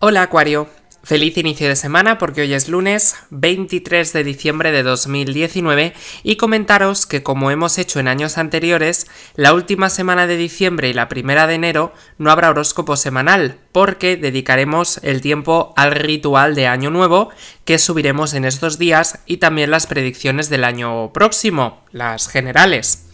Hola Acuario, feliz inicio de semana porque hoy es lunes 23 de diciembre de 2019 y comentaros que como hemos hecho en años anteriores, la última semana de diciembre y la primera de enero no habrá horóscopo semanal porque dedicaremos el tiempo al ritual de Año Nuevo que subiremos en estos días y también las predicciones del año próximo, las generales.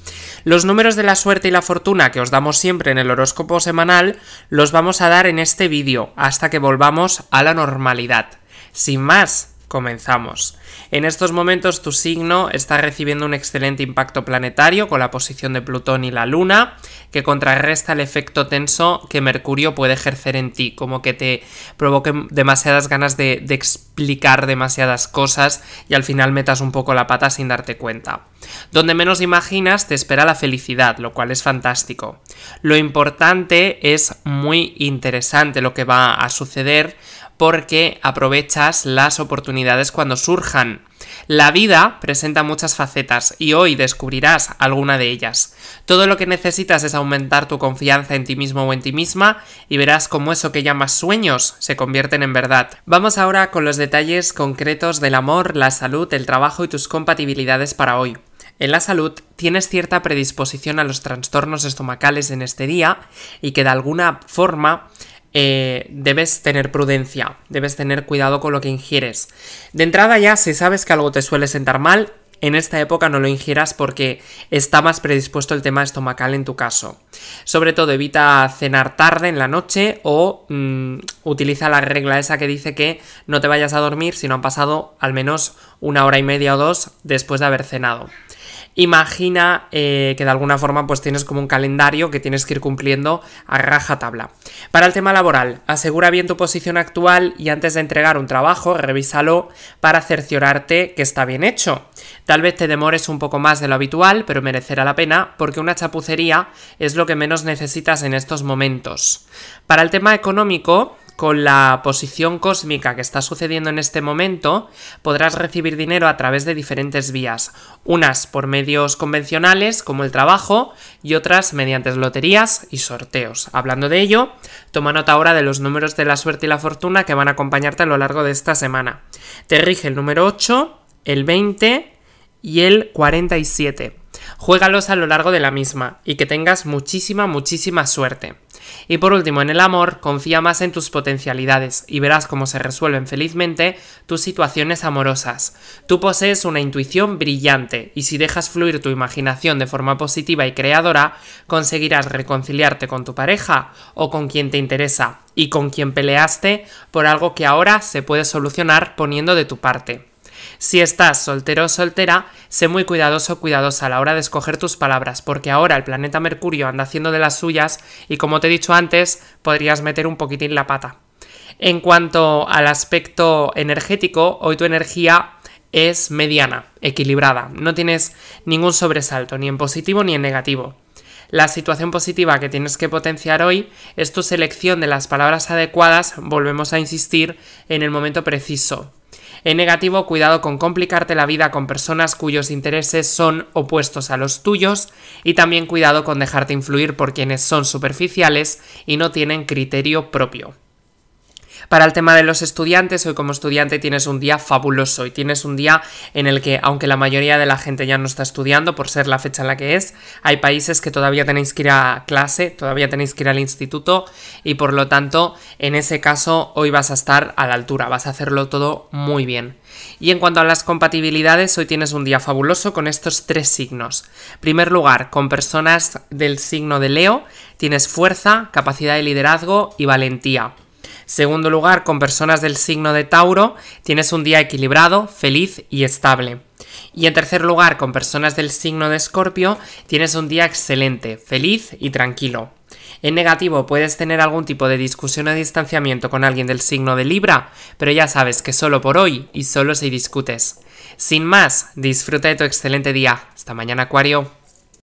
Los números de la suerte y la fortuna que os damos siempre en el horóscopo semanal los vamos a dar en este vídeo hasta que volvamos a la normalidad. Sin más, Comenzamos. En estos momentos tu signo está recibiendo un excelente impacto planetario con la posición de Plutón y la Luna, que contrarresta el efecto tenso que Mercurio puede ejercer en ti, como que te provoque demasiadas ganas de, de explicar demasiadas cosas y al final metas un poco la pata sin darte cuenta. Donde menos imaginas te espera la felicidad, lo cual es fantástico. Lo importante es muy interesante lo que va a suceder porque aprovechas las oportunidades cuando surjan. La vida presenta muchas facetas y hoy descubrirás alguna de ellas. Todo lo que necesitas es aumentar tu confianza en ti mismo o en ti misma y verás cómo eso que llamas sueños se convierten en verdad. Vamos ahora con los detalles concretos del amor, la salud, el trabajo y tus compatibilidades para hoy. En la salud tienes cierta predisposición a los trastornos estomacales en este día y que de alguna forma eh, debes tener prudencia, debes tener cuidado con lo que ingieres. De entrada ya, si sabes que algo te suele sentar mal, en esta época no lo ingieras porque está más predispuesto el tema estomacal en tu caso. Sobre todo evita cenar tarde en la noche o mm, utiliza la regla esa que dice que no te vayas a dormir si no han pasado al menos una hora y media o dos después de haber cenado imagina eh, que de alguna forma pues tienes como un calendario que tienes que ir cumpliendo a raja tabla. Para el tema laboral, asegura bien tu posición actual y antes de entregar un trabajo, revísalo para cerciorarte que está bien hecho. Tal vez te demores un poco más de lo habitual, pero merecerá la pena porque una chapucería es lo que menos necesitas en estos momentos. Para el tema económico, con la posición cósmica que está sucediendo en este momento, podrás recibir dinero a través de diferentes vías, unas por medios convencionales como el trabajo y otras mediante loterías y sorteos. Hablando de ello, toma nota ahora de los números de la suerte y la fortuna que van a acompañarte a lo largo de esta semana. Te rige el número 8, el 20 y el 47. Juégalos a lo largo de la misma y que tengas muchísima, muchísima suerte. Y por último, en el amor, confía más en tus potencialidades y verás cómo se resuelven felizmente tus situaciones amorosas. Tú posees una intuición brillante y si dejas fluir tu imaginación de forma positiva y creadora, conseguirás reconciliarte con tu pareja o con quien te interesa y con quien peleaste por algo que ahora se puede solucionar poniendo de tu parte. Si estás soltero o soltera, sé muy cuidadoso o cuidadosa a la hora de escoger tus palabras, porque ahora el planeta Mercurio anda haciendo de las suyas y como te he dicho antes, podrías meter un poquitín la pata. En cuanto al aspecto energético, hoy tu energía es mediana, equilibrada, no tienes ningún sobresalto, ni en positivo ni en negativo. La situación positiva que tienes que potenciar hoy es tu selección de las palabras adecuadas, volvemos a insistir, en el momento preciso. En negativo, cuidado con complicarte la vida con personas cuyos intereses son opuestos a los tuyos y también cuidado con dejarte influir por quienes son superficiales y no tienen criterio propio. Para el tema de los estudiantes, hoy como estudiante tienes un día fabuloso y tienes un día en el que, aunque la mayoría de la gente ya no está estudiando por ser la fecha en la que es, hay países que todavía tenéis que ir a clase, todavía tenéis que ir al instituto y por lo tanto, en ese caso, hoy vas a estar a la altura, vas a hacerlo todo muy bien. Y en cuanto a las compatibilidades, hoy tienes un día fabuloso con estos tres signos. Primer lugar, con personas del signo de Leo, tienes fuerza, capacidad de liderazgo y valentía. Segundo lugar, con personas del signo de Tauro, tienes un día equilibrado, feliz y estable. Y en tercer lugar, con personas del signo de Escorpio, tienes un día excelente, feliz y tranquilo. En negativo, puedes tener algún tipo de discusión o distanciamiento con alguien del signo de Libra, pero ya sabes que solo por hoy y solo si discutes. Sin más, disfruta de tu excelente día. Hasta mañana, Acuario.